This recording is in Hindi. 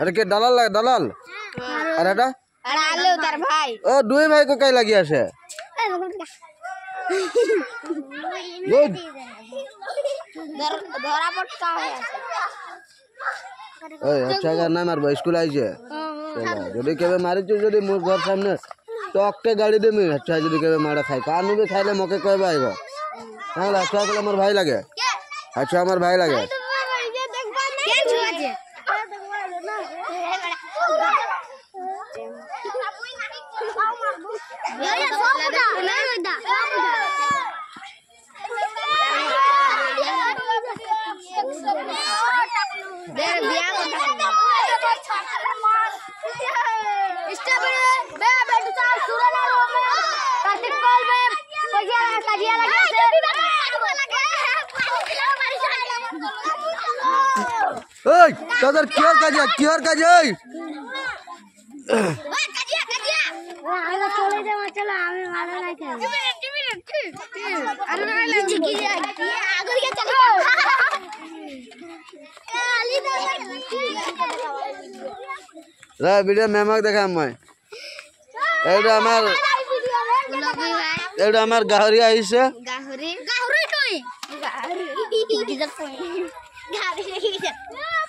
আরে কে দালাল দালাল হ্যাঁ। আর এটা আর আলো তার ভাই ও দুই ভাই কো কাই লাগি আসে গুড ধরা পটকা হয়ে আছে ওই আচ্ছা, আচ্ছা না হ্যাঁ, হ্যাঁ। যদি কেবে মারিছো যদি মোর ঘর সামনে तकटे गाड़ी देमी छुआ जी के मार खाए कानु भी खाइले मके कह छुआ तो मोर भाई लगे छुआ मोर भाई लगे ताजिया लगा तदर काजिया काजिया चले जा चला अरे की के अली रे वीडियो मेमक देखा मैं हमार এটা আমার গাহরি আইছে গাহরি গাহরি নয় গাহরি গাহরি